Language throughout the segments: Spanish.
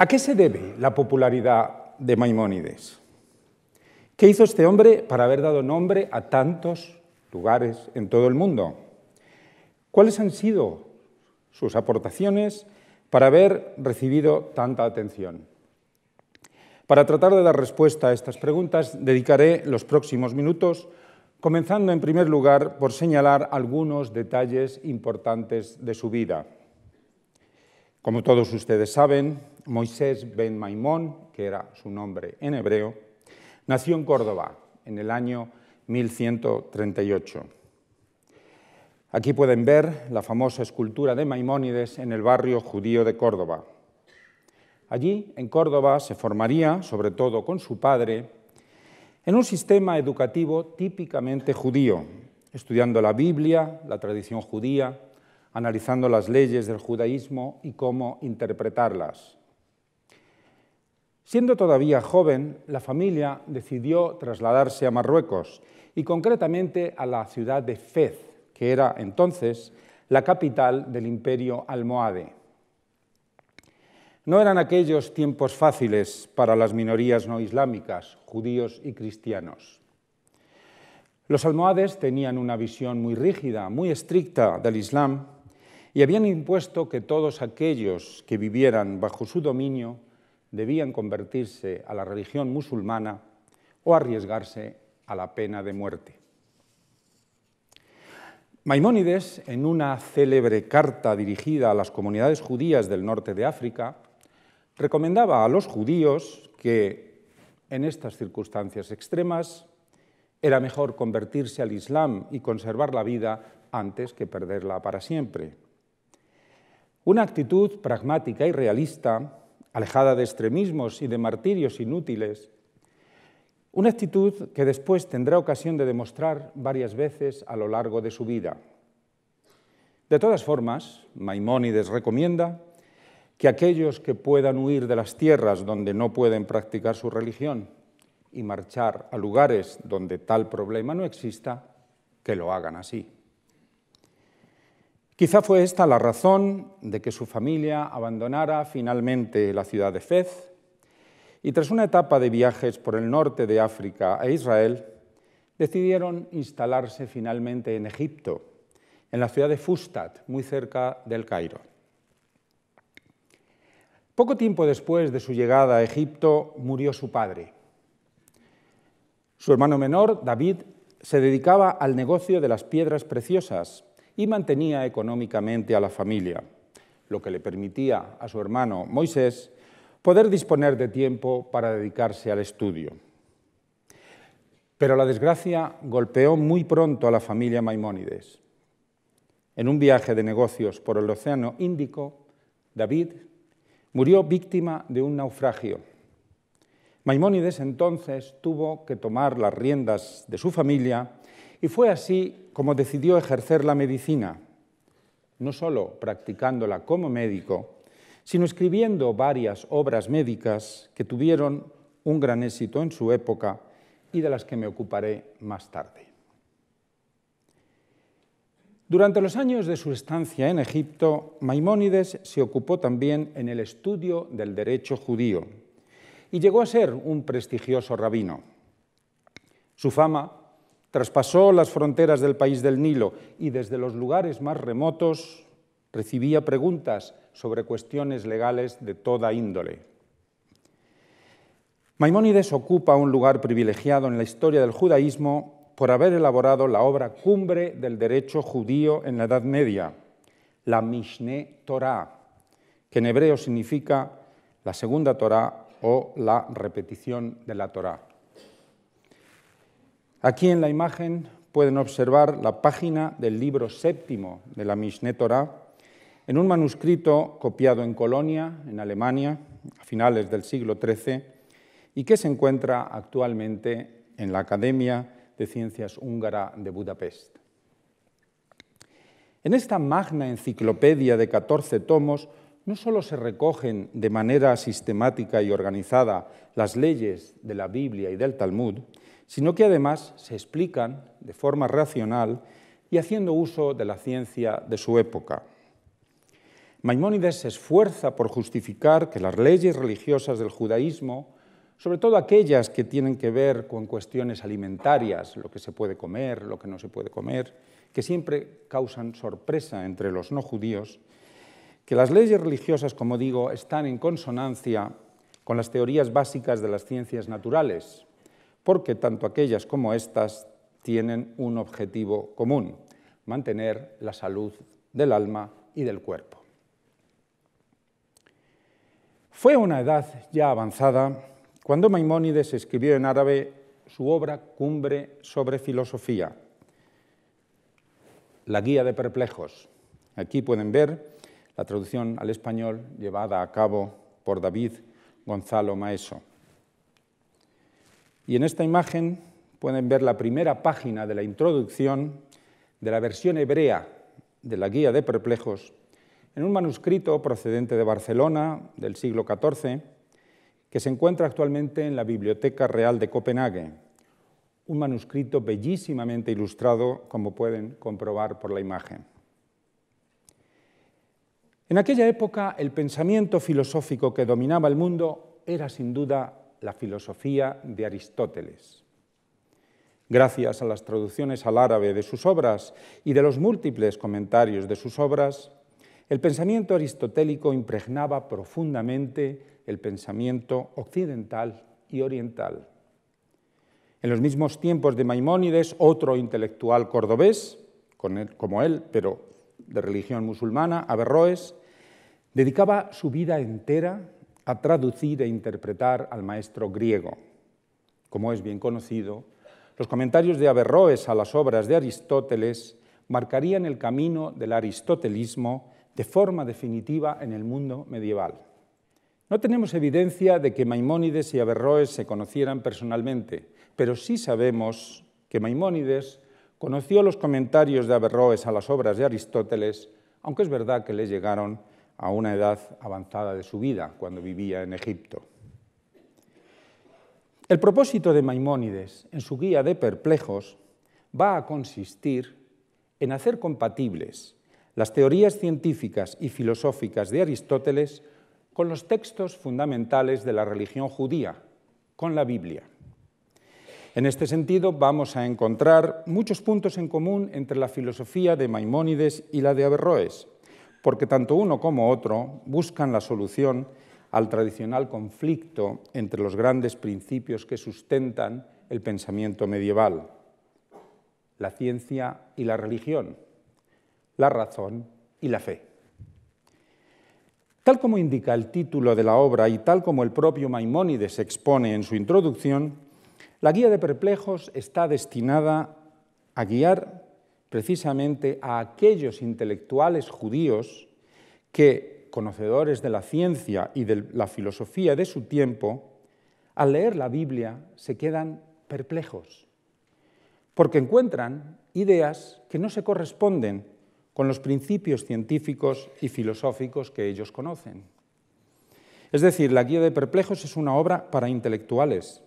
¿A qué se debe la popularidad de Maimónides? ¿Qué hizo este hombre para haber dado nombre a tantos lugares en todo el mundo? ¿Cuáles han sido sus aportaciones para haber recibido tanta atención? Para tratar de dar respuesta a estas preguntas, dedicaré los próximos minutos, comenzando en primer lugar por señalar algunos detalles importantes de su vida. Como todos ustedes saben, Moisés Ben Maimón, que era su nombre en hebreo, nació en Córdoba en el año 1138. Aquí pueden ver la famosa escultura de Maimónides en el barrio judío de Córdoba. Allí, en Córdoba, se formaría, sobre todo con su padre, en un sistema educativo típicamente judío, estudiando la Biblia, la tradición judía, analizando las leyes del judaísmo y cómo interpretarlas. Siendo todavía joven, la familia decidió trasladarse a Marruecos y concretamente a la ciudad de Fez, que era entonces la capital del imperio almohade. No eran aquellos tiempos fáciles para las minorías no islámicas, judíos y cristianos. Los almohades tenían una visión muy rígida, muy estricta del Islam y habían impuesto que todos aquellos que vivieran bajo su dominio debían convertirse a la religión musulmana o arriesgarse a la pena de muerte. Maimónides, en una célebre carta dirigida a las comunidades judías del norte de África, recomendaba a los judíos que en estas circunstancias extremas era mejor convertirse al Islam y conservar la vida antes que perderla para siempre. Una actitud pragmática y realista, alejada de extremismos y de martirios inútiles, una actitud que después tendrá ocasión de demostrar varias veces a lo largo de su vida. De todas formas, Maimónides recomienda que aquellos que puedan huir de las tierras donde no pueden practicar su religión y marchar a lugares donde tal problema no exista, que lo hagan así. Quizá fue esta la razón de que su familia abandonara finalmente la ciudad de Fez y tras una etapa de viajes por el norte de África e Israel, decidieron instalarse finalmente en Egipto, en la ciudad de Fustat, muy cerca del Cairo. Poco tiempo después de su llegada a Egipto murió su padre. Su hermano menor, David, se dedicaba al negocio de las piedras preciosas y mantenía económicamente a la familia, lo que le permitía a su hermano Moisés poder disponer de tiempo para dedicarse al estudio. Pero la desgracia golpeó muy pronto a la familia Maimónides. En un viaje de negocios por el Océano Índico, David murió víctima de un naufragio. Maimónides entonces tuvo que tomar las riendas de su familia y fue así como decidió ejercer la medicina, no solo practicándola como médico, sino escribiendo varias obras médicas que tuvieron un gran éxito en su época y de las que me ocuparé más tarde. Durante los años de su estancia en Egipto, Maimónides se ocupó también en el estudio del derecho judío y llegó a ser un prestigioso rabino. Su fama Traspasó las fronteras del país del Nilo y desde los lugares más remotos recibía preguntas sobre cuestiones legales de toda índole. Maimónides ocupa un lugar privilegiado en la historia del judaísmo por haber elaborado la obra cumbre del derecho judío en la Edad Media, la Mishneh Torah, que en hebreo significa la segunda Torah o la repetición de la Torah. Aquí en la imagen pueden observar la página del libro séptimo de la Mishná Torah, en un manuscrito copiado en Colonia, en Alemania, a finales del siglo XIII, y que se encuentra actualmente en la Academia de Ciencias Húngara de Budapest. En esta magna enciclopedia de 14 tomos no solo se recogen de manera sistemática y organizada las leyes de la Biblia y del Talmud, sino que además se explican de forma racional y haciendo uso de la ciencia de su época. Maimónides se esfuerza por justificar que las leyes religiosas del judaísmo, sobre todo aquellas que tienen que ver con cuestiones alimentarias, lo que se puede comer, lo que no se puede comer, que siempre causan sorpresa entre los no judíos, que las leyes religiosas, como digo, están en consonancia con las teorías básicas de las ciencias naturales, porque tanto aquellas como estas tienen un objetivo común, mantener la salud del alma y del cuerpo. Fue una edad ya avanzada cuando Maimónides escribió en árabe su obra Cumbre sobre Filosofía, La Guía de Perplejos. Aquí pueden ver la traducción al español llevada a cabo por David Gonzalo Maeso. Y en esta imagen pueden ver la primera página de la introducción de la versión hebrea de la Guía de Perplejos, en un manuscrito procedente de Barcelona del siglo XIV, que se encuentra actualmente en la Biblioteca Real de Copenhague, un manuscrito bellísimamente ilustrado, como pueden comprobar por la imagen. En aquella época el pensamiento filosófico que dominaba el mundo era sin duda la filosofía de Aristóteles. Gracias a las traducciones al árabe de sus obras y de los múltiples comentarios de sus obras, el pensamiento aristotélico impregnaba profundamente el pensamiento occidental y oriental. En los mismos tiempos de Maimónides, otro intelectual cordobés, como él, pero de religión musulmana, Averroes, dedicaba su vida entera a traducir e interpretar al maestro griego. Como es bien conocido, los comentarios de Averroes a las obras de Aristóteles marcarían el camino del aristotelismo de forma definitiva en el mundo medieval. No tenemos evidencia de que Maimónides y Averroes se conocieran personalmente, pero sí sabemos que Maimónides conoció los comentarios de Averroes a las obras de Aristóteles, aunque es verdad que le llegaron a una edad avanzada de su vida, cuando vivía en Egipto. El propósito de Maimónides en su guía de perplejos va a consistir en hacer compatibles las teorías científicas y filosóficas de Aristóteles con los textos fundamentales de la religión judía, con la Biblia. En este sentido, vamos a encontrar muchos puntos en común entre la filosofía de Maimónides y la de Averroes, porque tanto uno como otro buscan la solución al tradicional conflicto entre los grandes principios que sustentan el pensamiento medieval, la ciencia y la religión, la razón y la fe. Tal como indica el título de la obra y tal como el propio Maimónides expone en su introducción, la guía de perplejos está destinada a guiar precisamente a aquellos intelectuales judíos que, conocedores de la ciencia y de la filosofía de su tiempo, al leer la Biblia se quedan perplejos, porque encuentran ideas que no se corresponden con los principios científicos y filosóficos que ellos conocen. Es decir, la Guía de Perplejos es una obra para intelectuales,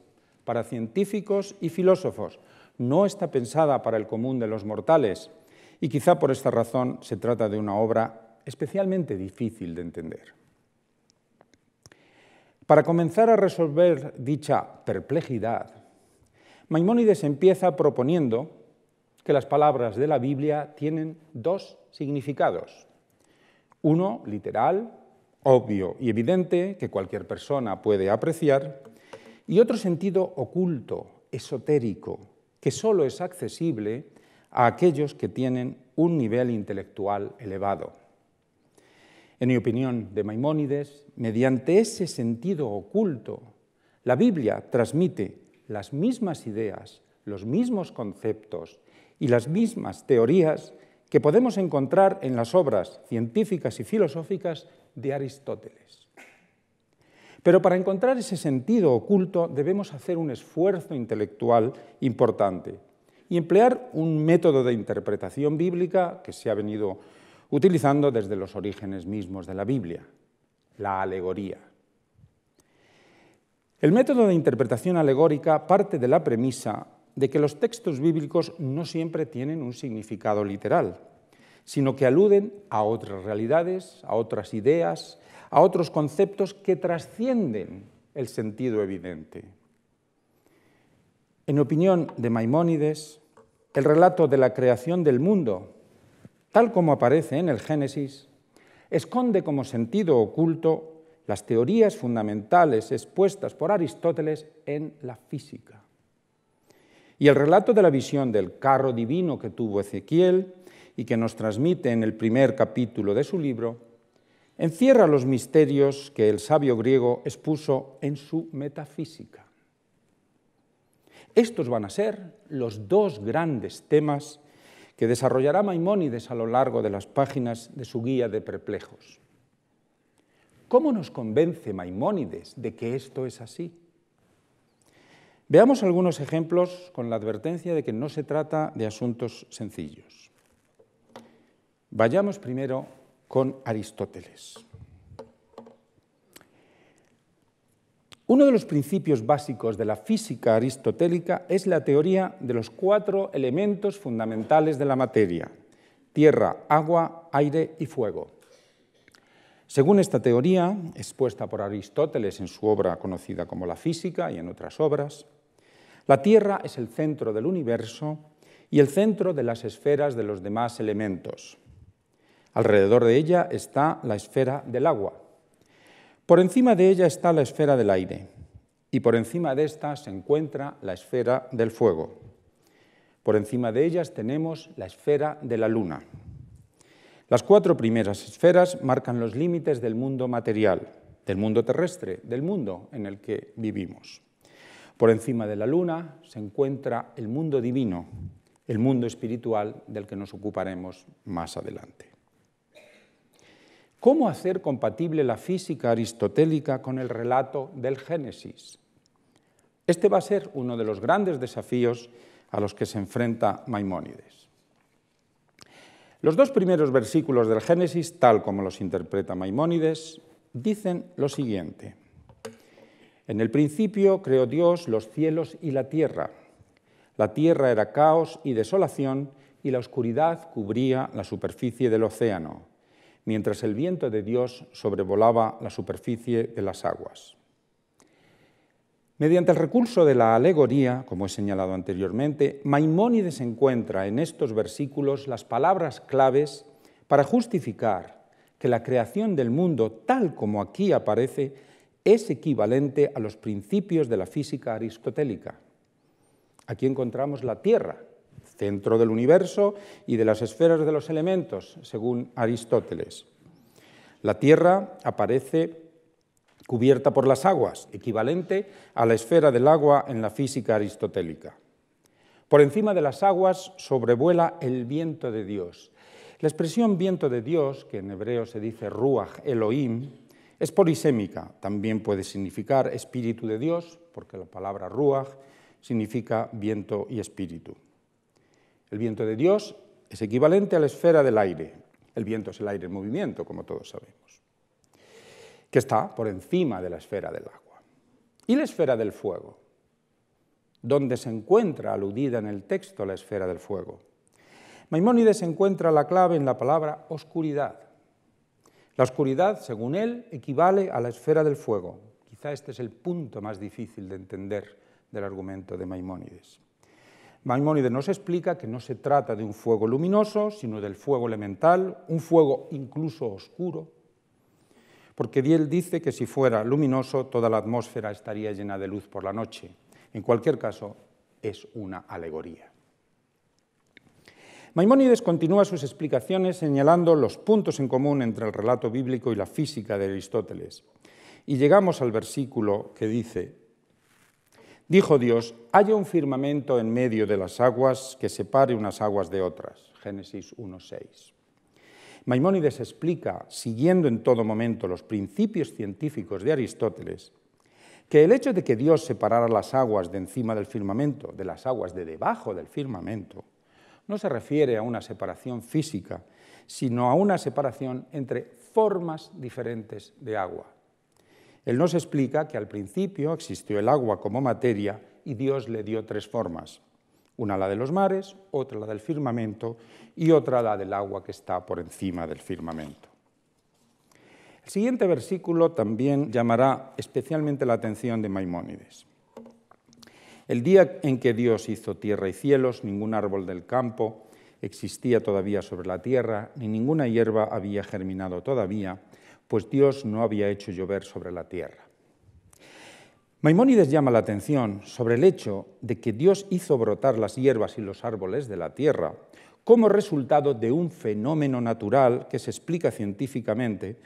para científicos y filósofos, no está pensada para el común de los mortales y quizá por esta razón se trata de una obra especialmente difícil de entender. Para comenzar a resolver dicha perplejidad, Maimónides empieza proponiendo que las palabras de la Biblia tienen dos significados. Uno, literal, obvio y evidente, que cualquier persona puede apreciar, y otro sentido oculto, esotérico, que solo es accesible a aquellos que tienen un nivel intelectual elevado. En mi opinión de Maimónides, mediante ese sentido oculto, la Biblia transmite las mismas ideas, los mismos conceptos y las mismas teorías que podemos encontrar en las obras científicas y filosóficas de Aristóteles. Pero para encontrar ese sentido oculto debemos hacer un esfuerzo intelectual importante y emplear un método de interpretación bíblica que se ha venido utilizando desde los orígenes mismos de la Biblia, la alegoría. El método de interpretación alegórica parte de la premisa de que los textos bíblicos no siempre tienen un significado literal, sino que aluden a otras realidades, a otras ideas, a otros conceptos que trascienden el sentido evidente. En opinión de Maimónides, el relato de la creación del mundo, tal como aparece en el Génesis, esconde como sentido oculto las teorías fundamentales expuestas por Aristóteles en la física. Y el relato de la visión del carro divino que tuvo Ezequiel y que nos transmite en el primer capítulo de su libro, encierra los misterios que el sabio griego expuso en su metafísica. Estos van a ser los dos grandes temas que desarrollará Maimónides a lo largo de las páginas de su guía de perplejos. ¿Cómo nos convence Maimónides de que esto es así? Veamos algunos ejemplos con la advertencia de que no se trata de asuntos sencillos. Vayamos primero con Aristóteles. Uno de los principios básicos de la física aristotélica es la teoría de los cuatro elementos fundamentales de la materia, tierra, agua, aire y fuego. Según esta teoría, expuesta por Aristóteles en su obra conocida como La Física y en otras obras, la Tierra es el centro del universo y el centro de las esferas de los demás elementos. Alrededor de ella está la esfera del agua. Por encima de ella está la esfera del aire. Y por encima de esta se encuentra la esfera del fuego. Por encima de ellas tenemos la esfera de la luna. Las cuatro primeras esferas marcan los límites del mundo material, del mundo terrestre, del mundo en el que vivimos. Por encima de la luna se encuentra el mundo divino, el mundo espiritual del que nos ocuparemos más adelante. ¿Cómo hacer compatible la física aristotélica con el relato del Génesis? Este va a ser uno de los grandes desafíos a los que se enfrenta Maimónides. Los dos primeros versículos del Génesis, tal como los interpreta Maimónides, dicen lo siguiente. En el principio creó Dios los cielos y la tierra. La tierra era caos y desolación y la oscuridad cubría la superficie del océano mientras el viento de Dios sobrevolaba la superficie de las aguas. Mediante el recurso de la alegoría, como he señalado anteriormente, Maimónides encuentra en estos versículos las palabras claves para justificar que la creación del mundo, tal como aquí aparece, es equivalente a los principios de la física aristotélica. Aquí encontramos la Tierra, dentro del universo y de las esferas de los elementos, según Aristóteles. La Tierra aparece cubierta por las aguas, equivalente a la esfera del agua en la física aristotélica. Por encima de las aguas sobrevuela el viento de Dios. La expresión viento de Dios, que en hebreo se dice ruach Elohim, es polisémica. También puede significar espíritu de Dios, porque la palabra ruach significa viento y espíritu. El viento de Dios es equivalente a la esfera del aire. El viento es el aire en movimiento, como todos sabemos, que está por encima de la esfera del agua. Y la esfera del fuego, donde se encuentra aludida en el texto la esfera del fuego. Maimónides encuentra la clave en la palabra oscuridad. La oscuridad, según él, equivale a la esfera del fuego. Quizá este es el punto más difícil de entender del argumento de Maimónides. Maimónides nos explica que no se trata de un fuego luminoso, sino del fuego elemental, un fuego incluso oscuro, porque Diel dice que si fuera luminoso toda la atmósfera estaría llena de luz por la noche. En cualquier caso, es una alegoría. Maimónides continúa sus explicaciones señalando los puntos en común entre el relato bíblico y la física de Aristóteles. Y llegamos al versículo que dice, Dijo Dios, haya un firmamento en medio de las aguas que separe unas aguas de otras. Génesis 1.6. Maimónides explica, siguiendo en todo momento los principios científicos de Aristóteles, que el hecho de que Dios separara las aguas de encima del firmamento de las aguas de debajo del firmamento no se refiere a una separación física, sino a una separación entre formas diferentes de agua. Él nos explica que al principio existió el agua como materia y Dios le dio tres formas. Una la de los mares, otra la del firmamento y otra la del agua que está por encima del firmamento. El siguiente versículo también llamará especialmente la atención de Maimónides. El día en que Dios hizo tierra y cielos, ningún árbol del campo existía todavía sobre la tierra, ni ninguna hierba había germinado todavía pues Dios no había hecho llover sobre la tierra. Maimónides llama la atención sobre el hecho de que Dios hizo brotar las hierbas y los árboles de la tierra como resultado de un fenómeno natural que se explica científicamente,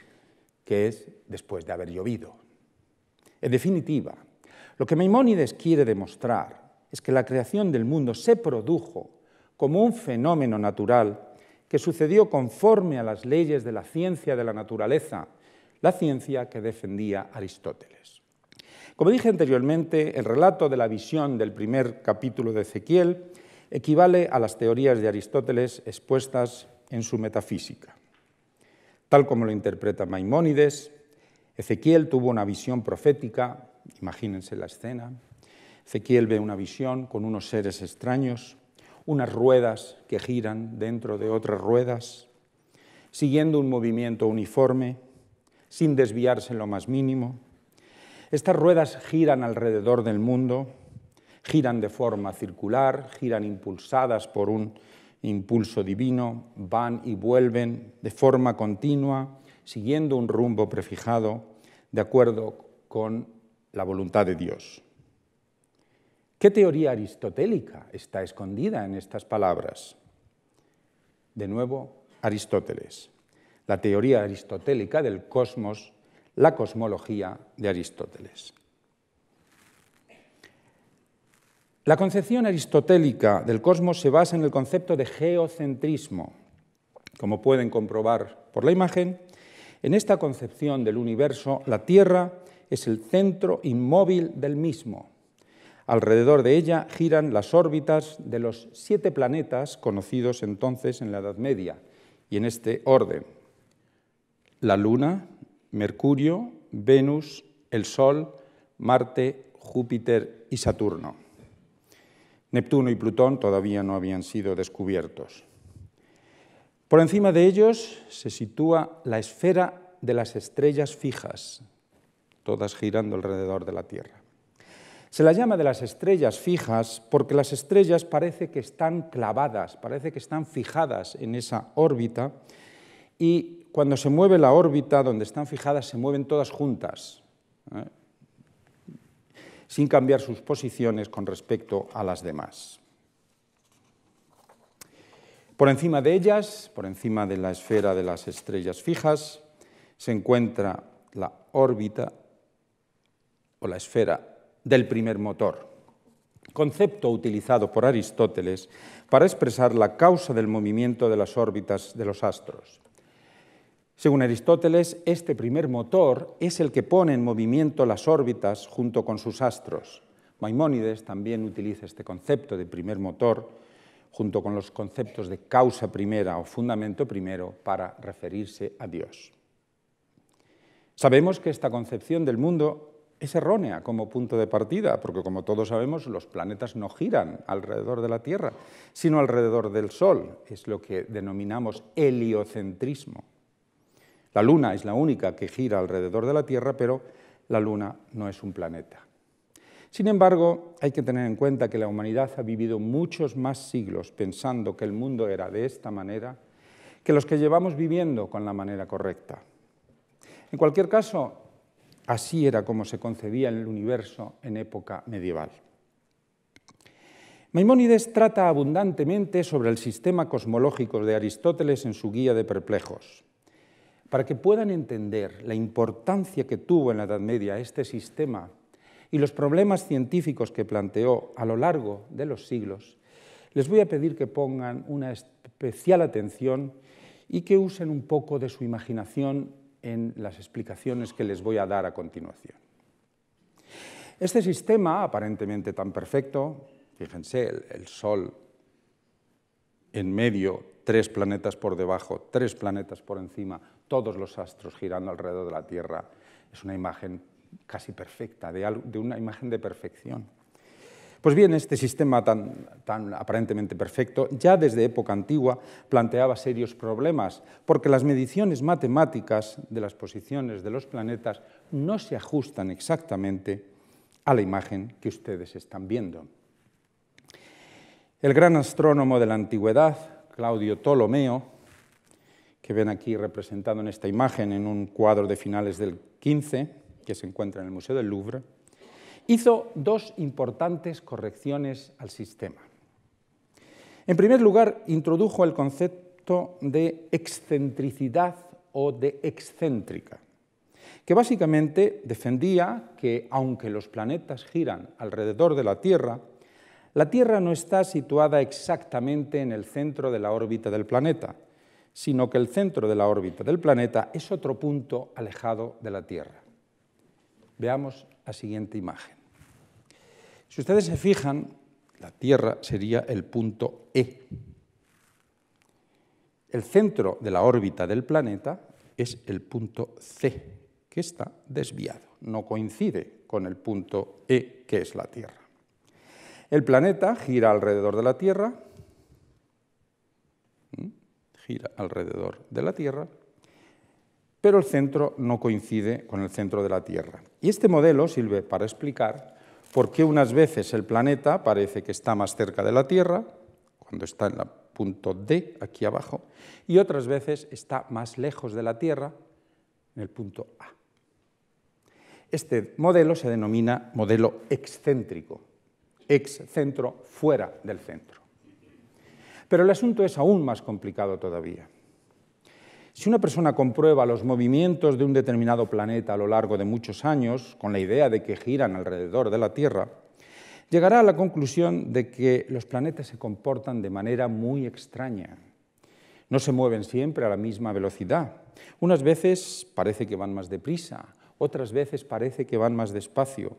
que es después de haber llovido. En definitiva, lo que Maimónides quiere demostrar es que la creación del mundo se produjo como un fenómeno natural que sucedió conforme a las leyes de la ciencia de la naturaleza la ciencia que defendía Aristóteles. Como dije anteriormente, el relato de la visión del primer capítulo de Ezequiel equivale a las teorías de Aristóteles expuestas en su metafísica. Tal como lo interpreta Maimónides, Ezequiel tuvo una visión profética, imagínense la escena. Ezequiel ve una visión con unos seres extraños, unas ruedas que giran dentro de otras ruedas, siguiendo un movimiento uniforme sin desviarse en lo más mínimo. Estas ruedas giran alrededor del mundo, giran de forma circular, giran impulsadas por un impulso divino, van y vuelven de forma continua, siguiendo un rumbo prefijado de acuerdo con la voluntad de Dios. ¿Qué teoría aristotélica está escondida en estas palabras? De nuevo, Aristóteles la teoría aristotélica del cosmos, la cosmología de Aristóteles. La concepción aristotélica del cosmos se basa en el concepto de geocentrismo. Como pueden comprobar por la imagen, en esta concepción del universo, la Tierra es el centro inmóvil del mismo. Alrededor de ella giran las órbitas de los siete planetas conocidos entonces en la Edad Media, y en este orden, la Luna, Mercurio, Venus, el Sol, Marte, Júpiter y Saturno. Neptuno y Plutón todavía no habían sido descubiertos. Por encima de ellos se sitúa la esfera de las estrellas fijas, todas girando alrededor de la Tierra. Se la llama de las estrellas fijas porque las estrellas parece que están clavadas, parece que están fijadas en esa órbita y cuando se mueve la órbita donde están fijadas se mueven todas juntas, ¿eh? sin cambiar sus posiciones con respecto a las demás. Por encima de ellas, por encima de la esfera de las estrellas fijas, se encuentra la órbita o la esfera del primer motor, concepto utilizado por Aristóteles para expresar la causa del movimiento de las órbitas de los astros. Según Aristóteles, este primer motor es el que pone en movimiento las órbitas junto con sus astros. Maimónides también utiliza este concepto de primer motor junto con los conceptos de causa primera o fundamento primero para referirse a Dios. Sabemos que esta concepción del mundo es errónea como punto de partida, porque como todos sabemos los planetas no giran alrededor de la Tierra, sino alrededor del Sol. Es lo que denominamos heliocentrismo. La Luna es la única que gira alrededor de la Tierra, pero la Luna no es un planeta. Sin embargo, hay que tener en cuenta que la humanidad ha vivido muchos más siglos pensando que el mundo era de esta manera que los que llevamos viviendo con la manera correcta. En cualquier caso, así era como se concebía el universo en época medieval. Maimónides trata abundantemente sobre el sistema cosmológico de Aristóteles en su Guía de Perplejos para que puedan entender la importancia que tuvo en la Edad Media este sistema y los problemas científicos que planteó a lo largo de los siglos, les voy a pedir que pongan una especial atención y que usen un poco de su imaginación en las explicaciones que les voy a dar a continuación. Este sistema, aparentemente tan perfecto, fíjense, el, Sol en medio, tres planetas por debajo, tres planetas por encima, todos los astros girando alrededor de la Tierra. Es una imagen casi perfecta, de, una imagen de perfección. Pues bien, este sistema tan, aparentemente perfecto ya desde época antigua planteaba serios problemas, porque las mediciones matemáticas de las posiciones de los planetas no se ajustan exactamente a la imagen que ustedes están viendo. El gran astrónomo de la antigüedad, Claudio Ptolomeo, que ven aquí representado en esta imagen en un cuadro de finales del XV, que se encuentra en el Museo del Louvre, hizo dos importantes correcciones al sistema. En primer lugar, introdujo el concepto de excentricidad o de excéntrica, que básicamente defendía que aunque los planetas giran alrededor de la Tierra, la Tierra no está situada exactamente en el centro de la órbita del planeta, sino que el centro de la órbita del planeta es otro punto alejado de la Tierra. Veamos la siguiente imagen. Si ustedes se fijan, la Tierra sería el punto E. El centro de la órbita del planeta es el punto C, que está desviado, no coincide con el punto E, que es la Tierra. El planeta gira alrededor de la Tierra gira alrededor de la Tierra, pero el centro no coincide con el centro de la Tierra. Y este modelo sirve para explicar por qué unas veces el planeta parece que está más cerca de la Tierra, cuando está en el punto D, aquí abajo, y otras veces está más lejos de la Tierra, en el punto A. Este modelo se denomina modelo excéntrico, ex centro fuera del centro. Pero el asunto es aún más complicado todavía. Si una persona comprueba los movimientos de un determinado planeta a lo largo de muchos años, con la idea de que giran alrededor de la Tierra, llegará a la conclusión de que los planetas se comportan de manera muy extraña. No se mueven siempre a la misma velocidad. Unas veces parece que van más deprisa, otras veces parece que van más despacio,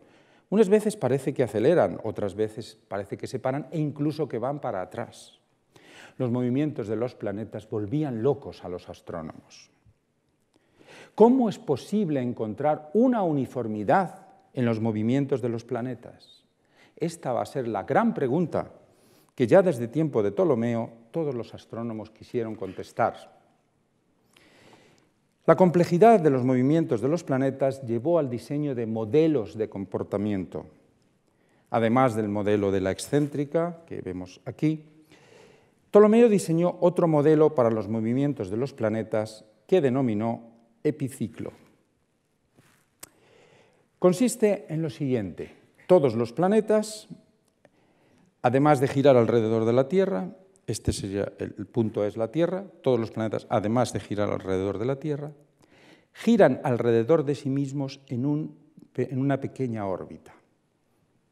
unas veces parece que aceleran, otras veces parece que se paran e incluso que van para atrás los movimientos de los planetas volvían locos a los astrónomos. ¿Cómo es posible encontrar una uniformidad en los movimientos de los planetas? Esta va a ser la gran pregunta que ya desde tiempo de Ptolomeo todos los astrónomos quisieron contestar. La complejidad de los movimientos de los planetas llevó al diseño de modelos de comportamiento. Además del modelo de la excéntrica, que vemos aquí, Ptolomeo diseñó otro modelo para los movimientos de los planetas que denominó epiciclo. Consiste en lo siguiente. Todos los planetas, además de girar alrededor de la Tierra, este sería el, punto es la Tierra, todos los planetas, además de girar alrededor de la Tierra, giran alrededor de sí mismos en, una pequeña órbita.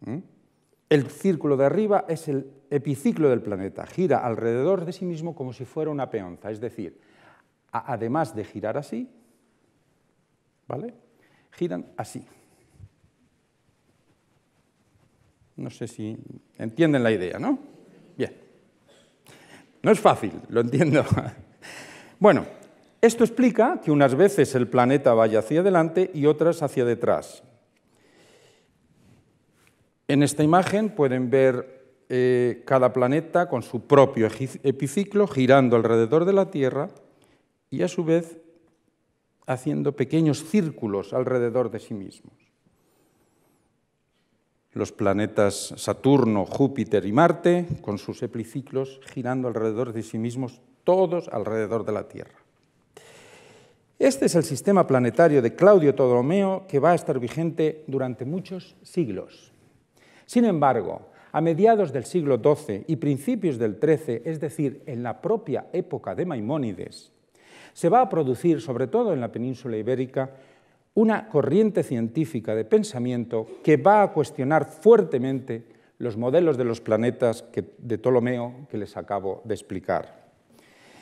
¿Mm? El círculo de arriba es el epiciclo del planeta, gira alrededor de sí mismo como si fuera una peonza, es decir, además de girar así, ¿vale? Giran así. No sé si entienden la idea, ¿no? Bien. No es fácil, lo entiendo. bueno, esto explica que unas veces el planeta vaya hacia adelante y otras hacia detrás. En esta imagen pueden ver eh, cada planeta con su propio epiciclo girando alrededor de la Tierra y a su vez haciendo pequeños círculos alrededor de sí mismos. Los planetas Saturno, Júpiter y Marte, con sus epiciclos girando alrededor de sí mismos, todos alrededor de la Tierra. Este es el sistema planetario de Claudio Ptolomeo que va a estar vigente durante muchos siglos. Sin embargo, a mediados del siglo XII y principios del XIII, es decir, en la propia época de Maimónides, se va a producir, sobre todo en la península ibérica, una corriente científica de pensamiento que va a cuestionar fuertemente los modelos de los planetas de Ptolomeo que les acabo de explicar.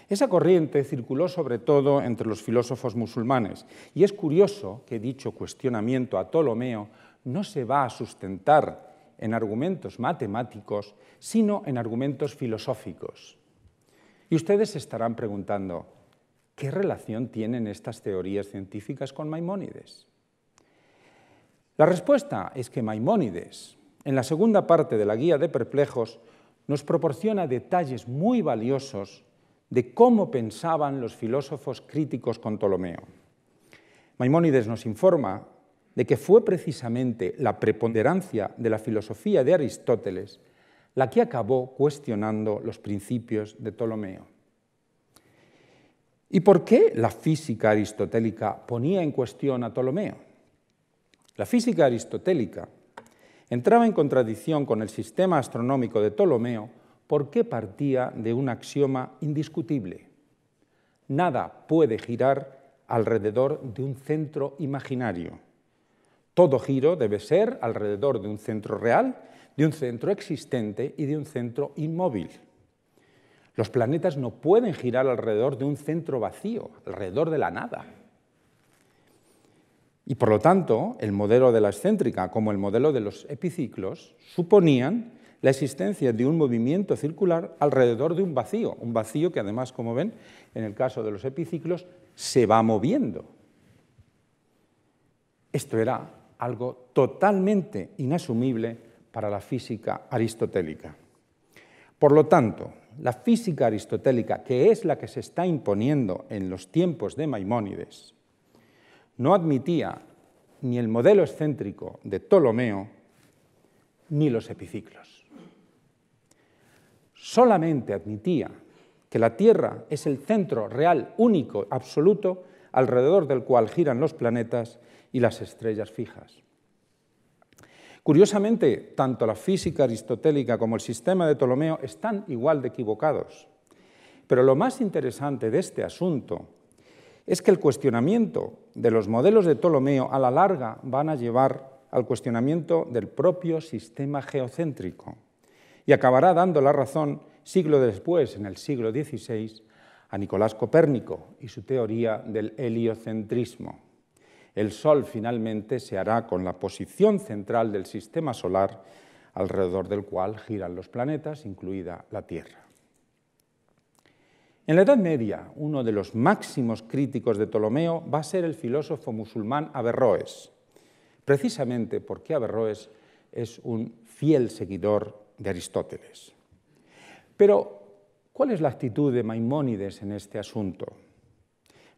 Esa corriente circuló sobre todo entre los filósofos musulmanes y es curioso que dicho cuestionamiento a Ptolomeo no se va a sustentar en argumentos matemáticos, sino en argumentos filosóficos. Y ustedes se estarán preguntando, ¿qué relación tienen estas teorías científicas con Maimónides? La respuesta es que Maimónides, en la segunda parte de la guía de perplejos, nos proporciona detalles muy valiosos de cómo pensaban los filósofos críticos con Ptolomeo. Maimónides nos informa de que fue precisamente la preponderancia de la filosofía de Aristóteles la que acabó cuestionando los principios de Ptolomeo. ¿Y por qué la física aristotélica ponía en cuestión a Ptolomeo? La física aristotélica entraba en contradicción con el sistema astronómico de Ptolomeo porque partía de un axioma indiscutible. Nada puede girar alrededor de un centro imaginario. Todo giro debe ser alrededor de un centro real, de un centro existente y de un centro inmóvil. Los planetas no pueden girar alrededor de un centro vacío, alrededor de la nada. Y por lo tanto, el modelo de la excéntrica como el modelo de los epiciclos suponían la existencia de un movimiento circular alrededor de un vacío, un vacío que además, como ven, en el caso de los epiciclos, se va moviendo. Esto era algo totalmente inasumible para la física aristotélica. Por lo tanto, la física aristotélica, que es la que se está imponiendo en los tiempos de Maimónides, no admitía ni el modelo excéntrico de Ptolomeo ni los epiciclos. Solamente admitía que la Tierra es el centro real, único, absoluto, alrededor del cual giran los planetas y las estrellas fijas. Curiosamente, tanto la física aristotélica como el sistema de Ptolomeo están igual de equivocados. Pero lo más interesante de este asunto es que el cuestionamiento de los modelos de Ptolomeo a la larga van a llevar al cuestionamiento del propio sistema geocéntrico y acabará dando la razón siglo después, en el siglo XVI, a Nicolás Copérnico y su teoría del heliocentrismo el Sol finalmente se hará con la posición central del sistema solar alrededor del cual giran los planetas, incluida la Tierra. En la Edad Media, uno de los máximos críticos de Ptolomeo va a ser el filósofo musulmán Averroes, precisamente porque Averroes es un fiel seguidor de Aristóteles. Pero, ¿cuál es la actitud de Maimónides en este asunto?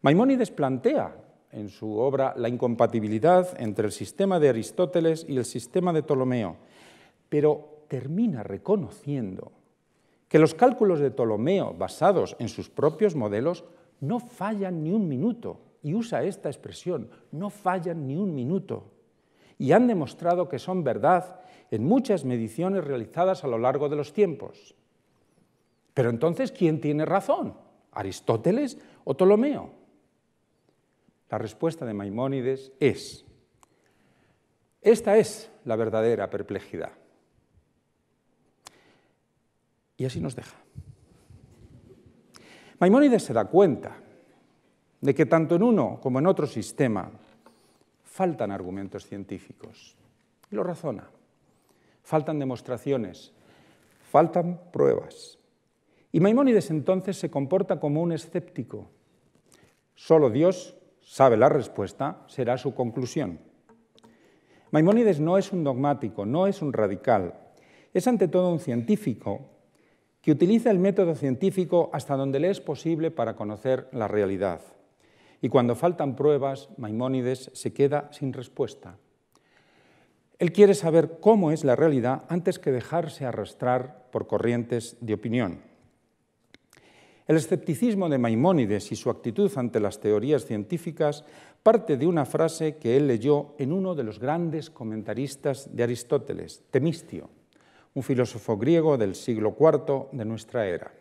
Maimónides plantea en su obra La incompatibilidad entre el sistema de Aristóteles y el sistema de Ptolomeo, pero termina reconociendo que los cálculos de Ptolomeo basados en sus propios modelos no fallan ni un minuto, y usa esta expresión, no fallan ni un minuto, y han demostrado que son verdad en muchas mediciones realizadas a lo largo de los tiempos. Pero entonces, ¿quién tiene razón? ¿Aristóteles o Ptolomeo? La respuesta de Maimónides es, esta es la verdadera perplejidad. Y así nos deja. Maimónides se da cuenta de que tanto en uno como en otro sistema faltan argumentos científicos. Y lo razona. Faltan demostraciones, faltan pruebas. Y Maimónides entonces se comporta como un escéptico. Solo Dios sabe la respuesta, será su conclusión. Maimónides no es un dogmático, no es un radical, es ante todo un científico que utiliza el método científico hasta donde le es posible para conocer la realidad. Y cuando faltan pruebas, Maimónides se queda sin respuesta. Él quiere saber cómo es la realidad antes que dejarse arrastrar por corrientes de opinión. El escepticismo de Maimónides y su actitud ante las teorías científicas parte de una frase que él leyó en uno de los grandes comentaristas de Aristóteles, Temistio, un filósofo griego del siglo IV de nuestra era.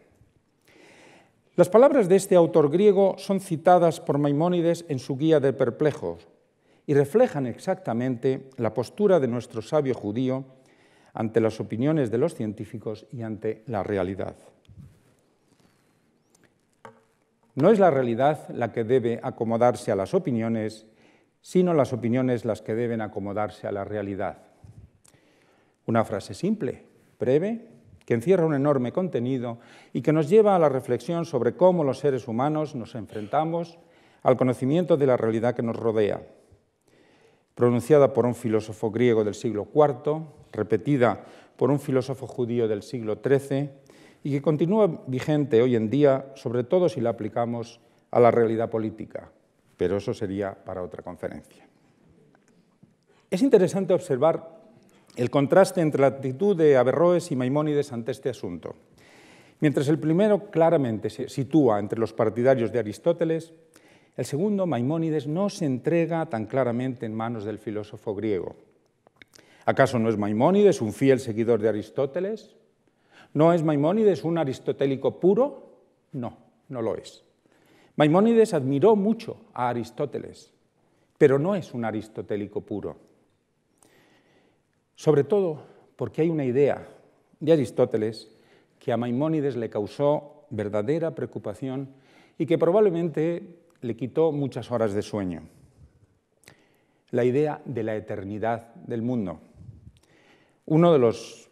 Las palabras de este autor griego son citadas por Maimónides en su Guía de Perplejos y reflejan exactamente la postura de nuestro sabio judío ante las opiniones de los científicos y ante la realidad. No es la realidad la que debe acomodarse a las opiniones, sino las opiniones las que deben acomodarse a la realidad. Una frase simple, breve, que encierra un enorme contenido y que nos lleva a la reflexión sobre cómo los seres humanos nos enfrentamos al conocimiento de la realidad que nos rodea. Pronunciada por un filósofo griego del siglo IV, repetida por un filósofo judío del siglo XIII, y que continúa vigente hoy en día, sobre todo si la aplicamos a la realidad política, pero eso sería para otra conferencia. Es interesante observar el contraste entre la actitud de Averroes y Maimónides ante este asunto. Mientras el primero claramente se sitúa entre los partidarios de Aristóteles, el segundo, Maimónides, no se entrega tan claramente en manos del filósofo griego. ¿Acaso no es Maimónides un fiel seguidor de Aristóteles? ¿No es Maimónides un aristotélico puro? No, no lo es. Maimónides admiró mucho a Aristóteles, pero no es un aristotélico puro. Sobre todo porque hay una idea de Aristóteles que a Maimónides le causó verdadera preocupación y que probablemente le quitó muchas horas de sueño. La idea de la eternidad del mundo. Uno de los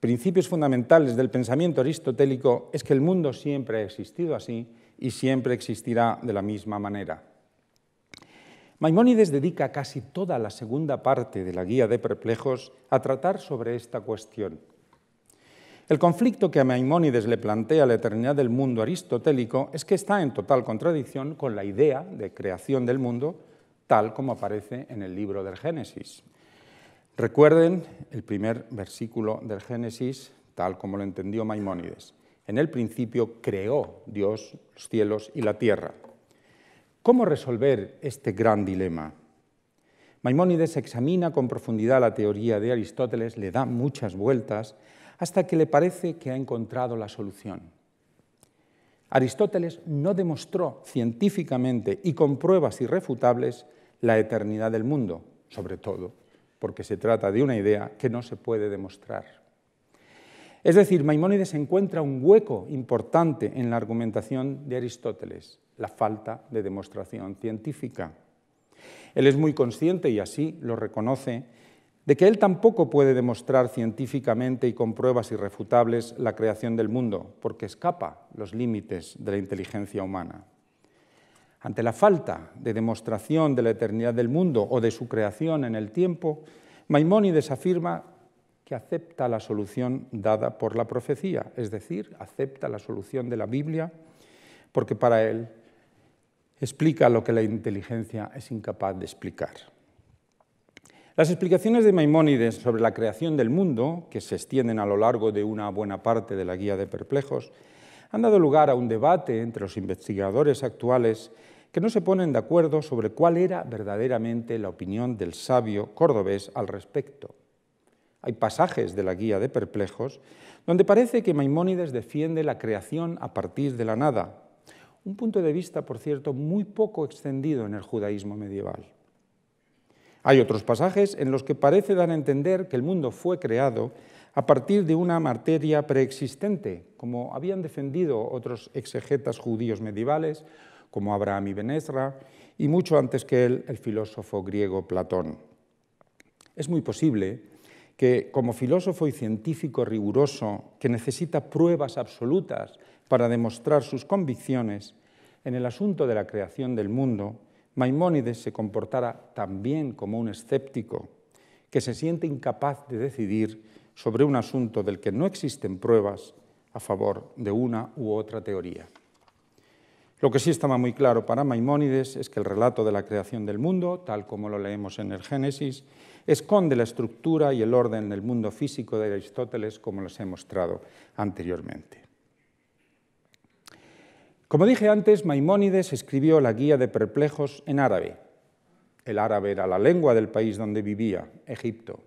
principios fundamentales del pensamiento aristotélico es que el mundo siempre ha existido así y siempre existirá de la misma manera. Maimónides dedica casi toda la segunda parte de la Guía de Perplejos a tratar sobre esta cuestión. El conflicto que a Maimónides le plantea la eternidad del mundo aristotélico es que está en total contradicción con la idea de creación del mundo tal como aparece en el libro del Génesis. Recuerden el primer versículo del Génesis, tal como lo entendió Maimónides. En el principio creó Dios los cielos y la tierra. ¿Cómo resolver este gran dilema? Maimónides examina con profundidad la teoría de Aristóteles, le da muchas vueltas, hasta que le parece que ha encontrado la solución. Aristóteles no demostró científicamente y con pruebas irrefutables la eternidad del mundo, sobre todo porque se trata de una idea que no se puede demostrar. Es decir, Maimónides encuentra un hueco importante en la argumentación de Aristóteles, la falta de demostración científica. Él es muy consciente, y así lo reconoce, de que él tampoco puede demostrar científicamente y con pruebas irrefutables la creación del mundo, porque escapa los límites de la inteligencia humana ante la falta de demostración de la eternidad del mundo o de su creación en el tiempo, Maimónides afirma que acepta la solución dada por la profecía, es decir, acepta la solución de la Biblia, porque para él explica lo que la inteligencia es incapaz de explicar. Las explicaciones de Maimónides sobre la creación del mundo, que se extienden a lo largo de una buena parte de la guía de perplejos, han dado lugar a un debate entre los investigadores actuales que no se ponen de acuerdo sobre cuál era verdaderamente la opinión del sabio cordobés al respecto. Hay pasajes de la guía de perplejos donde parece que Maimónides defiende la creación a partir de la nada, un punto de vista, por cierto, muy poco extendido en el judaísmo medieval. Hay otros pasajes en los que parece dar a entender que el mundo fue creado a partir de una materia preexistente, como habían defendido otros exegetas judíos medievales, como Abraham y Ezra, y mucho antes que él, el filósofo griego Platón. Es muy posible que, como filósofo y científico riguroso que necesita pruebas absolutas para demostrar sus convicciones, en el asunto de la creación del mundo, Maimónides se comportara también como un escéptico que se siente incapaz de decidir sobre un asunto del que no existen pruebas a favor de una u otra teoría. Lo que sí estaba muy claro para Maimónides es que el relato de la creación del mundo, tal como lo leemos en el Génesis, esconde la estructura y el orden del mundo físico de Aristóteles, como les he mostrado anteriormente. Como dije antes, Maimónides escribió la Guía de Perplejos en árabe. El árabe era la lengua del país donde vivía, Egipto.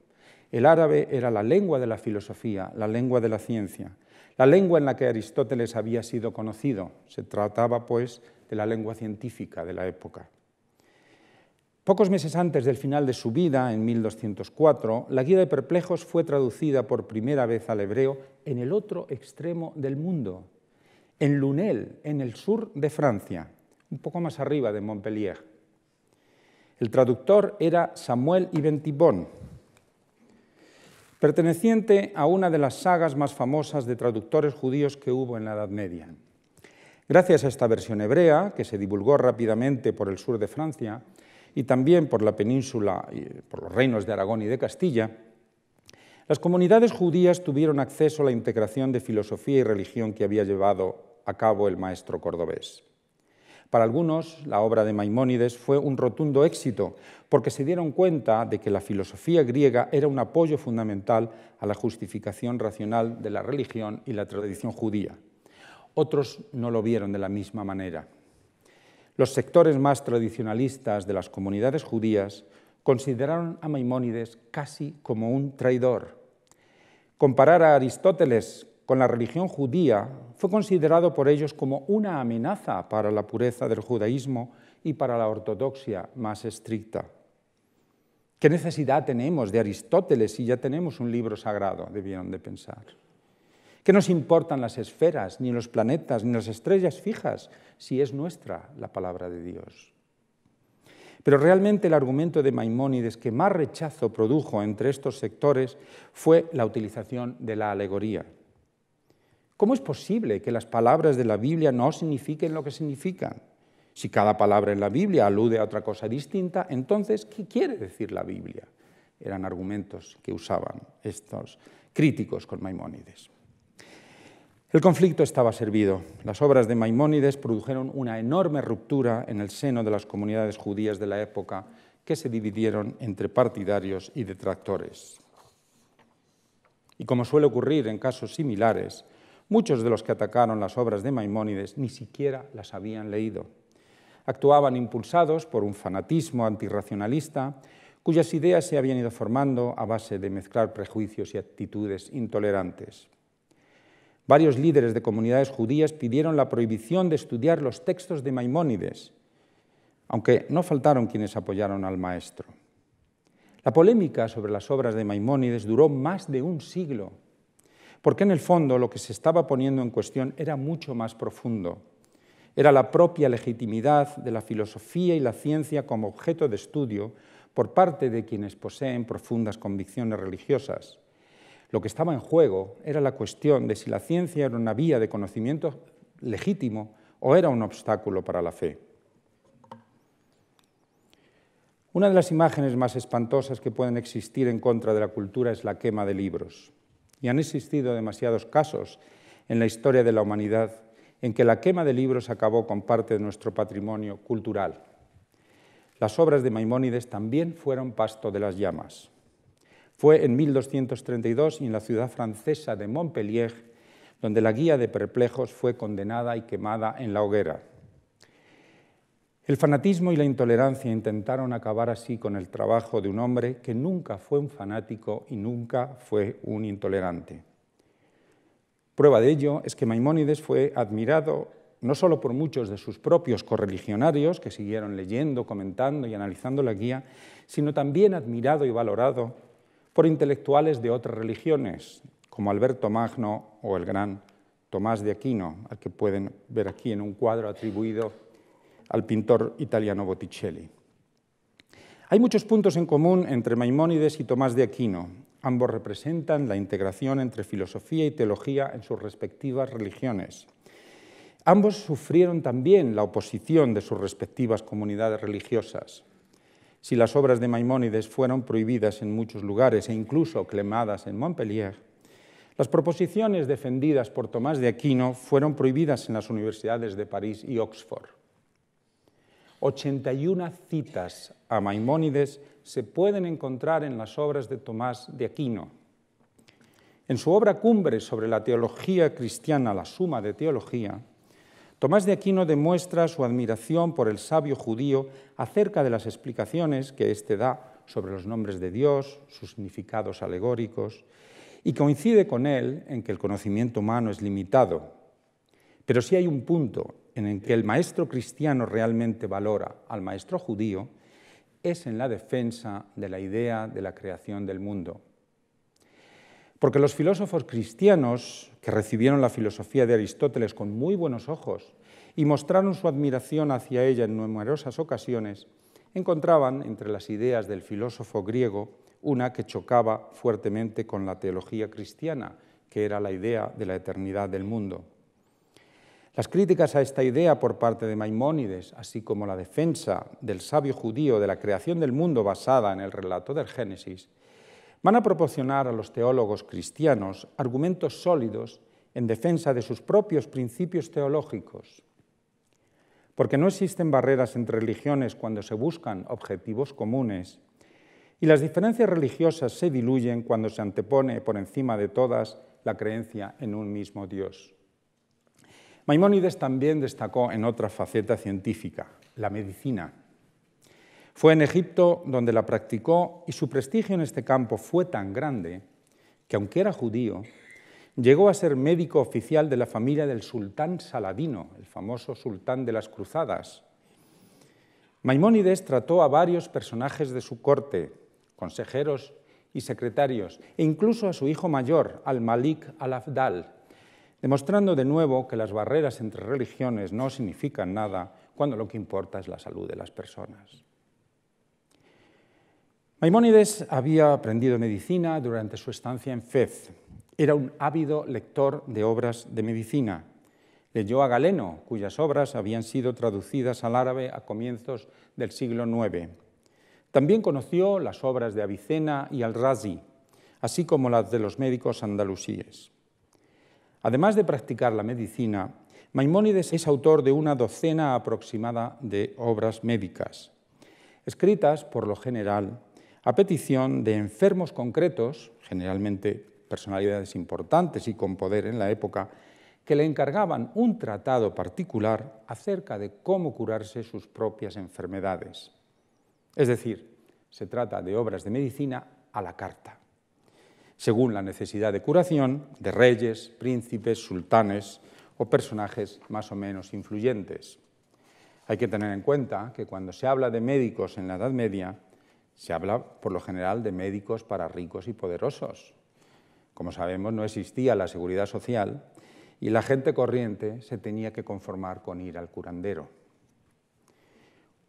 El árabe era la lengua de la filosofía, la lengua de la ciencia la lengua en la que Aristóteles había sido conocido. Se trataba, pues, de la lengua científica de la época. Pocos meses antes del final de su vida, en 1204, la Guía de Perplejos fue traducida por primera vez al hebreo en el otro extremo del mundo, en Lunel, en el sur de Francia, un poco más arriba de Montpellier. El traductor era Samuel Ibentibón, perteneciente a una de las sagas más famosas de traductores judíos que hubo en la Edad Media. Gracias a esta versión hebrea, que se divulgó rápidamente por el sur de Francia y también por la península, y eh, por los reinos de Aragón y de Castilla, las comunidades judías tuvieron acceso a la integración de filosofía y religión que había llevado a cabo el maestro cordobés. Para algunos, la obra de Maimónides fue un rotundo éxito, porque se dieron cuenta de que la filosofía griega era un apoyo fundamental a la justificación racional de la religión y la tradición judía. Otros no lo vieron de la misma manera. Los sectores más tradicionalistas de las comunidades judías consideraron a Maimónides casi como un traidor. Comparar a Aristóteles con la religión judía fue considerado por ellos como una amenaza para la pureza del judaísmo y para la ortodoxia más estricta. ¿Qué necesidad tenemos de Aristóteles si ya tenemos un libro sagrado? Debieron de pensar. ¿Qué nos importan las esferas, ni los planetas, ni las estrellas fijas, si es nuestra la palabra de Dios? Pero realmente el argumento de Maimónides que más rechazo produjo entre estos sectores fue la utilización de la alegoría. ¿Cómo es posible que las palabras de la Biblia no signifiquen lo que significan? Si cada palabra en la Biblia alude a otra cosa distinta, entonces, ¿qué quiere decir la Biblia? Eran argumentos que usaban estos críticos con Maimónides. El conflicto estaba servido. Las obras de Maimónides produjeron una enorme ruptura en el seno de las comunidades judías de la época que se dividieron entre partidarios y detractores. Y como suele ocurrir en casos similares, Muchos de los que atacaron las obras de Maimónides ni siquiera las habían leído. Actuaban impulsados por un fanatismo antirracionalista cuyas ideas se habían ido formando a base de mezclar prejuicios y actitudes intolerantes. Varios líderes de comunidades judías pidieron la prohibición de estudiar los textos de Maimónides, aunque no faltaron quienes apoyaron al maestro. La polémica sobre las obras de Maimónides duró más de un siglo porque en el fondo lo que se estaba poniendo en cuestión era mucho más profundo. Era la propia legitimidad de la filosofía y la ciencia como objeto de estudio por parte de quienes poseen profundas convicciones religiosas. Lo que estaba en juego era la cuestión de si la ciencia era una vía de conocimiento legítimo o era un obstáculo para la fe. Una de las imágenes más espantosas que pueden existir en contra de la cultura es la quema de libros y han existido demasiados casos en la historia de la humanidad en que la quema de libros acabó con parte de nuestro patrimonio cultural. Las obras de Maimónides también fueron pasto de las llamas. Fue en 1232 y en la ciudad francesa de Montpellier donde la guía de perplejos fue condenada y quemada en la hoguera. El fanatismo y la intolerancia intentaron acabar así con el trabajo de un hombre que nunca fue un fanático y nunca fue un intolerante. Prueba de ello es que Maimónides fue admirado no solo por muchos de sus propios correligionarios, que siguieron leyendo, comentando y analizando la guía, sino también admirado y valorado por intelectuales de otras religiones, como Alberto Magno o el gran Tomás de Aquino, al que pueden ver aquí en un cuadro atribuido al pintor italiano Botticelli. Hay muchos puntos en común entre Maimónides y Tomás de Aquino. Ambos representan la integración entre filosofía y teología en sus respectivas religiones. Ambos sufrieron también la oposición de sus respectivas comunidades religiosas. Si las obras de Maimónides fueron prohibidas en muchos lugares e incluso clemadas en Montpellier, las proposiciones defendidas por Tomás de Aquino fueron prohibidas en las universidades de París y Oxford. 81 citas a Maimónides se pueden encontrar en las obras de Tomás de Aquino. En su obra Cumbre sobre la teología cristiana, la suma de teología, Tomás de Aquino demuestra su admiración por el sabio judío acerca de las explicaciones que éste da sobre los nombres de Dios, sus significados alegóricos, y coincide con él en que el conocimiento humano es limitado. Pero sí hay un punto en el que el maestro cristiano realmente valora al maestro judío es en la defensa de la idea de la creación del mundo. Porque los filósofos cristianos, que recibieron la filosofía de Aristóteles con muy buenos ojos y mostraron su admiración hacia ella en numerosas ocasiones, encontraban entre las ideas del filósofo griego una que chocaba fuertemente con la teología cristiana, que era la idea de la eternidad del mundo. Las críticas a esta idea por parte de Maimónides, así como la defensa del sabio judío de la creación del mundo basada en el relato del Génesis, van a proporcionar a los teólogos cristianos argumentos sólidos en defensa de sus propios principios teológicos. Porque no existen barreras entre religiones cuando se buscan objetivos comunes y las diferencias religiosas se diluyen cuando se antepone por encima de todas la creencia en un mismo Dios. Maimónides también destacó en otra faceta científica, la medicina. Fue en Egipto donde la practicó y su prestigio en este campo fue tan grande que, aunque era judío, llegó a ser médico oficial de la familia del sultán Saladino, el famoso sultán de las cruzadas. Maimónides trató a varios personajes de su corte, consejeros y secretarios, e incluso a su hijo mayor, al-Malik al-Afdal, demostrando de nuevo que las barreras entre religiones no significan nada cuando lo que importa es la salud de las personas. Maimónides había aprendido medicina durante su estancia en Fez. Era un ávido lector de obras de medicina. Leyó a Galeno, cuyas obras habían sido traducidas al árabe a comienzos del siglo IX. También conoció las obras de Avicena y Al-Razi, así como las de los médicos andalusíes. Además de practicar la medicina, Maimónides es autor de una docena aproximada de obras médicas, escritas por lo general a petición de enfermos concretos, generalmente personalidades importantes y con poder en la época, que le encargaban un tratado particular acerca de cómo curarse sus propias enfermedades. Es decir, se trata de obras de medicina a la carta según la necesidad de curación de reyes, príncipes, sultanes o personajes más o menos influyentes. Hay que tener en cuenta que cuando se habla de médicos en la Edad Media, se habla por lo general de médicos para ricos y poderosos. Como sabemos, no existía la seguridad social y la gente corriente se tenía que conformar con ir al curandero.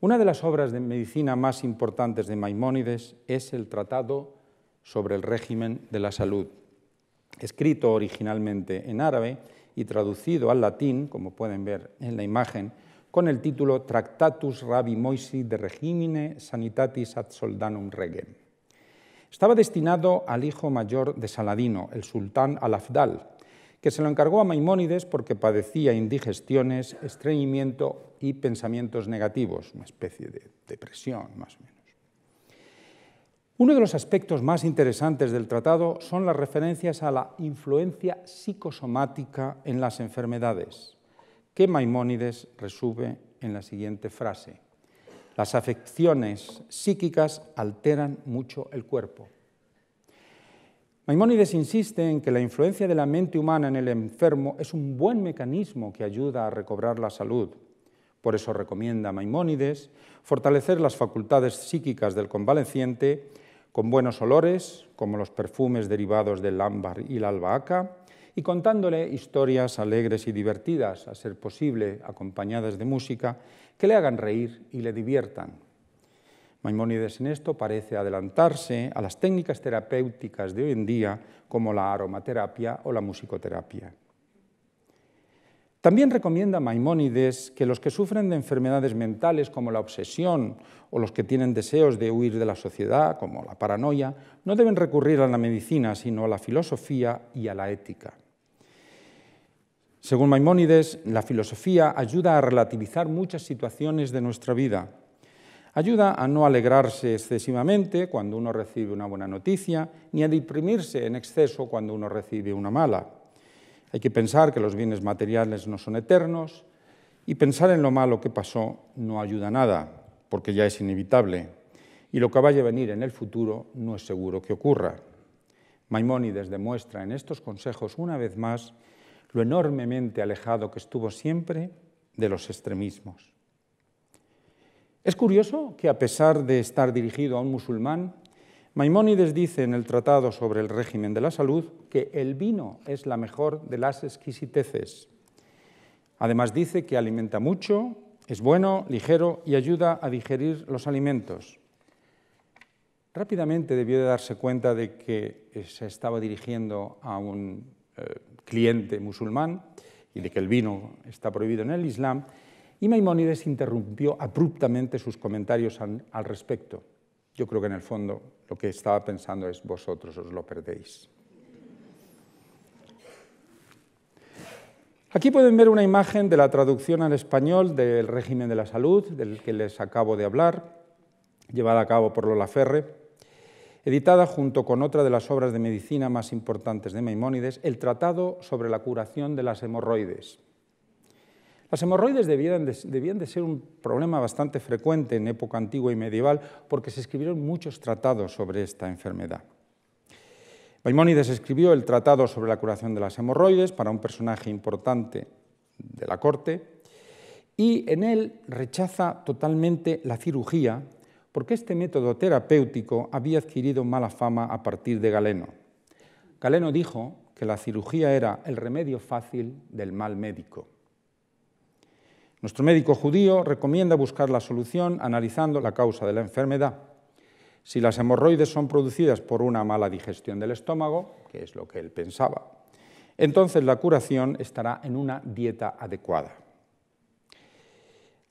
Una de las obras de medicina más importantes de Maimónides es el tratado sobre el régimen de la salud, escrito originalmente en árabe y traducido al latín, como pueden ver en la imagen, con el título Tractatus Rabbi Moisi de Regimine Sanitatis ad Soldanum Regem. Estaba destinado al hijo mayor de Saladino, el sultán Al-Afdal, que se lo encargó a Maimónides porque padecía indigestiones, estreñimiento y pensamientos negativos, una especie de depresión más o menos. Uno de los aspectos más interesantes del tratado son las referencias a la influencia psicosomática en las enfermedades, que Maimónides resume en la siguiente frase. Las afecciones psíquicas alteran mucho el cuerpo. Maimónides insiste en que la influencia de la mente humana en el enfermo es un buen mecanismo que ayuda a recobrar la salud. Por eso recomienda Maimónides fortalecer las facultades psíquicas del convaleciente con buenos olores, como los perfumes derivados del ámbar y la albahaca, y contándole historias alegres y divertidas, a ser posible acompañadas de música, que le hagan reír y le diviertan. Maimónides en esto parece adelantarse a las técnicas terapéuticas de hoy en día, como la aromaterapia o la musicoterapia. También recomienda Maimónides que los que sufren de enfermedades mentales como la obsesión o los que tienen deseos de huir de la sociedad como la paranoia no deben recurrir a la medicina sino a la filosofía y a la ética. Según Maimónides, la filosofía ayuda a relativizar muchas situaciones de nuestra vida. Ayuda a no alegrarse excesivamente cuando uno recibe una buena noticia, ni a deprimirse en exceso cuando uno recibe una mala. Hay que pensar que los bienes materiales no son eternos y pensar en lo malo que pasó no ayuda nada, porque ya es inevitable, y lo que vaya a venir en el futuro no es seguro que ocurra. Maimónides demuestra en estos consejos una vez más lo enormemente alejado que estuvo siempre de los extremismos. Es curioso que a pesar de estar dirigido a un musulmán, Maimónides dice en el Tratado sobre el régimen de la salud que el vino es la mejor de las exquisiteces. Además dice que alimenta mucho, es bueno, ligero y ayuda a digerir los alimentos. Rápidamente debió de darse cuenta de que eh, se estaba dirigiendo a un eh, cliente musulmán y de que el vino está prohibido en el Islam, y Maimónides interrumpió abruptamente sus comentarios al respecto. Yo creo que en el fondo lo que estaba pensando es vosotros os lo perdéis. Aquí pueden ver una imagen de la traducción al español del régimen de la salud, del que les acabo de hablar, llevada a cabo por Lola Ferre, editada junto con otra de las obras de medicina más importantes de Maimónides, el Tratado sobre la curación de las hemorroides, las hemorroides debían de, ser un problema bastante frecuente en época antigua y medieval porque se escribieron muchos tratados sobre esta enfermedad. Maimónides escribió el tratado sobre la curación de las hemorroides para un personaje importante de la corte y en él rechaza totalmente la cirugía porque este método terapéutico había adquirido mala fama a partir de Galeno. Galeno dijo que la cirugía era el remedio fácil del mal médico. Nuestro médico judío recomienda buscar la solución analizando la causa de la enfermedad. Si las hemorroides son producidas por una mala digestión del estómago, que es lo que él pensaba, entonces la curación estará en una dieta adecuada.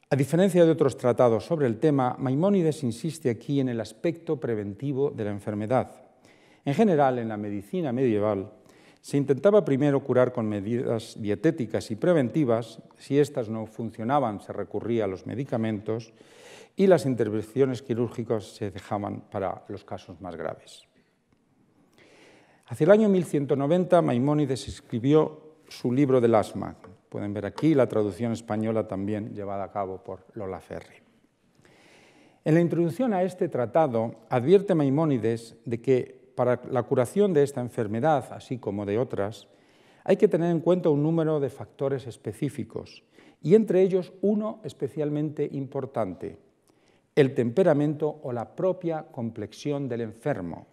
A diferencia de otros tratados sobre el tema, Maimónides insiste aquí en el aspecto preventivo de la enfermedad. En general, en la medicina medieval, se intentaba primero curar con medidas dietéticas y preventivas, si éstas no funcionaban se recurría a los medicamentos y las intervenciones quirúrgicas se dejaban para los casos más graves. Hacia el año 1190 Maimónides escribió su libro del asma. Pueden ver aquí la traducción española también llevada a cabo por Lola Ferri. En la introducción a este tratado advierte Maimónides de que para la curación de esta enfermedad, así como de otras, hay que tener en cuenta un número de factores específicos, y entre ellos uno especialmente importante, el temperamento o la propia complexión del enfermo.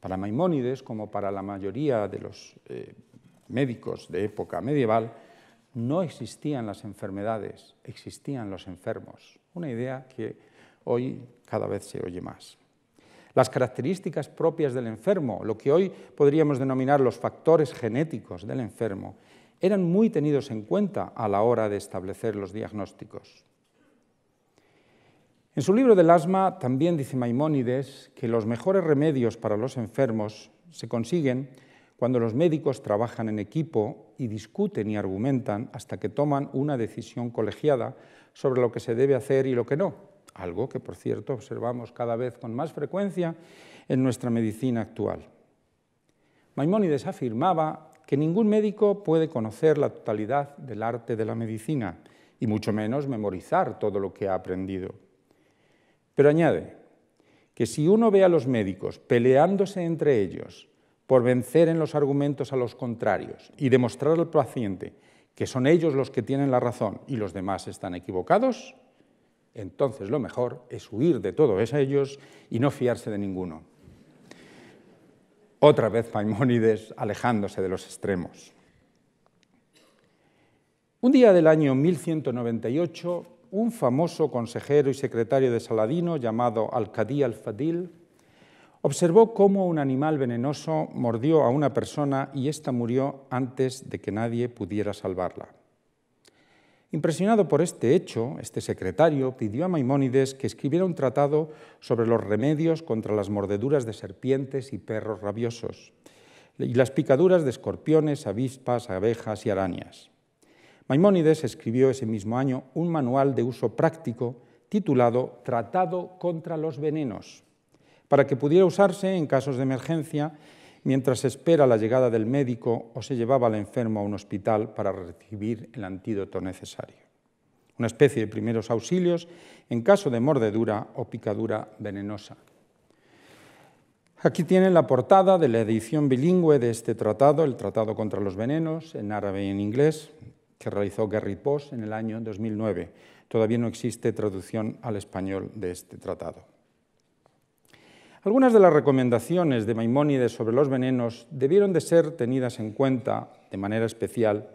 Para Maimónides, como para la mayoría de los eh, médicos de época medieval, no existían las enfermedades, existían los enfermos. Una idea que hoy cada vez se oye más las características propias del enfermo, lo que hoy podríamos denominar los factores genéticos del enfermo, eran muy tenidos en cuenta a la hora de establecer los diagnósticos. En su libro del asma también dice Maimónides que los mejores remedios para los enfermos se consiguen cuando los médicos trabajan en equipo y discuten y argumentan hasta que toman una decisión colegiada sobre lo que se debe hacer y lo que no, algo que por cierto observamos cada vez con más frecuencia en nuestra medicina actual. Maimónides afirmaba que ningún médico puede conocer la totalidad del arte de la medicina y mucho menos memorizar todo lo que ha aprendido. Pero añade que si uno ve a los médicos peleándose entre ellos por vencer en los argumentos a los contrarios y demostrar al paciente que son ellos los que tienen la razón y los demás están equivocados, entonces lo mejor es huir de todos ellos y no fiarse de ninguno. Otra vez Paimónides alejándose de los extremos. Un día del año 1198, un famoso consejero y secretario de Saladino llamado al al-Fadil observó cómo un animal venenoso mordió a una persona y ésta murió antes de que nadie pudiera salvarla. Impresionado por este hecho, este secretario pidió a Maimónides que escribiera un tratado sobre los remedios contra las mordeduras de serpientes y perros rabiosos y las picaduras de escorpiones, avispas, abejas y arañas. Maimónides escribió ese mismo año un manual de uso práctico titulado Tratado contra los venenos, para que pudiera usarse en casos de emergencia mientras se espera la llegada del médico o se llevaba al enfermo a un hospital para recibir el antídoto necesario. Una especie de primeros auxilios en caso de mordedura o picadura venenosa. Aquí tienen la portada de la edición bilingüe de este tratado, el Tratado contra los Venenos, en árabe y en inglés, que realizó Gary Post en el año 2009. Todavía no existe traducción al español de este tratado. Algunas de las recomendaciones de Maimónides sobre los venenos debieron de ser tenidas en cuenta de manera especial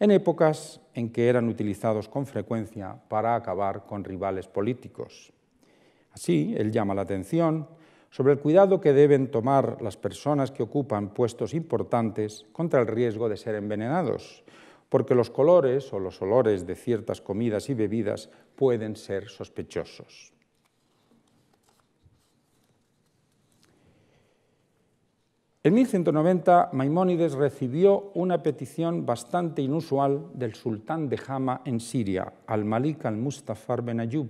en épocas en que eran utilizados con frecuencia para acabar con rivales políticos. Así, él llama la atención sobre el cuidado que deben tomar las personas que ocupan puestos importantes contra el riesgo de ser envenenados, porque los colores o los olores de ciertas comidas y bebidas pueden ser sospechosos. En 1190 Maimónides recibió una petición bastante inusual del sultán de Hama en Siria, al-Malik al-Mustafar ben Ayub,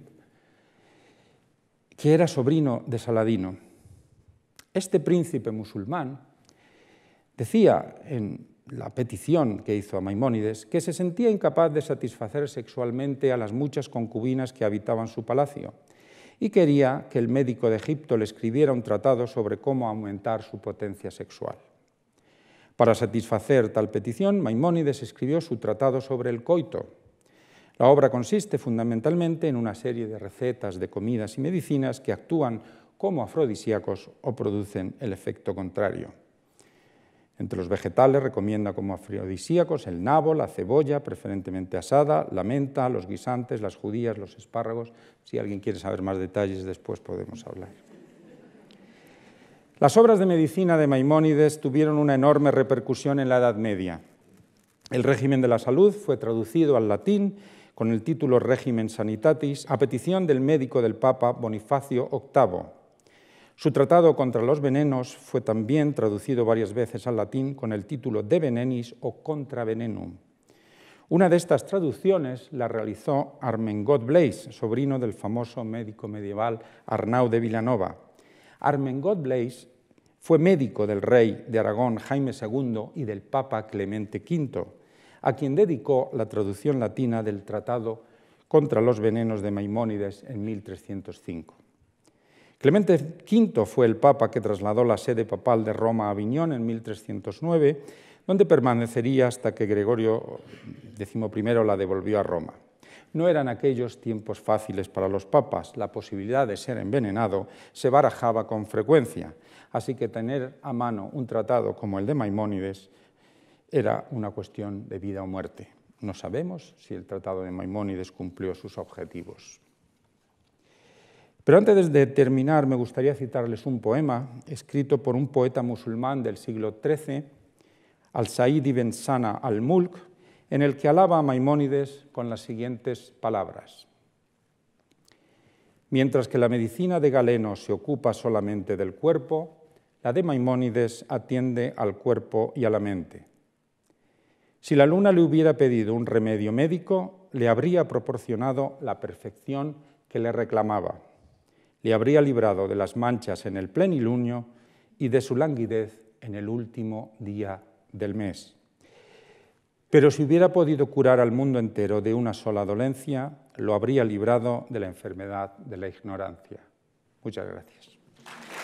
que era sobrino de Saladino. Este príncipe musulmán decía en la petición que hizo a Maimónides que se sentía incapaz de satisfacer sexualmente a las muchas concubinas que habitaban su palacio y quería que el médico de Egipto le escribiera un tratado sobre cómo aumentar su potencia sexual. Para satisfacer tal petición, Maimónides escribió su tratado sobre el coito. La obra consiste fundamentalmente en una serie de recetas de comidas y medicinas que actúan como afrodisíacos o producen el efecto contrario. Entre los vegetales recomienda como afrodisíacos el nabo, la cebolla, preferentemente asada, la menta, los guisantes, las judías, los espárragos. Si alguien quiere saber más detalles, después podemos hablar. Las obras de medicina de Maimónides tuvieron una enorme repercusión en la Edad Media. El régimen de la salud fue traducido al latín con el título Régimen Sanitatis a petición del médico del Papa Bonifacio VIII, su tratado contra los venenos fue también traducido varias veces al latín con el título de Venenis o Contra Venenum. Una de estas traducciones la realizó Armengot Blais, sobrino del famoso médico medieval Arnau de Villanova. Armengot Blais fue médico del rey de Aragón Jaime II y del papa Clemente V, a quien dedicó la traducción latina del tratado contra los venenos de Maimónides en 1305. Clemente V fue el papa que trasladó la sede papal de Roma a Aviñón en 1309, donde permanecería hasta que Gregorio XI la devolvió a Roma. No eran aquellos tiempos fáciles para los papas, la posibilidad de ser envenenado se barajaba con frecuencia, así que tener a mano un tratado como el de Maimónides era una cuestión de vida o muerte. No sabemos si el tratado de Maimónides cumplió sus objetivos. Pero antes de terminar, me gustaría citarles un poema escrito por un poeta musulmán del siglo XIII, Al-Said ibn Sana al-Mulk, en el que alaba a Maimónides con las siguientes palabras. Mientras que la medicina de Galeno se ocupa solamente del cuerpo, la de Maimónides atiende al cuerpo y a la mente. Si la luna le hubiera pedido un remedio médico, le habría proporcionado la perfección que le reclamaba le habría librado de las manchas en el plenilunio y de su languidez en el último día del mes. Pero si hubiera podido curar al mundo entero de una sola dolencia, lo habría librado de la enfermedad de la ignorancia. Muchas gracias.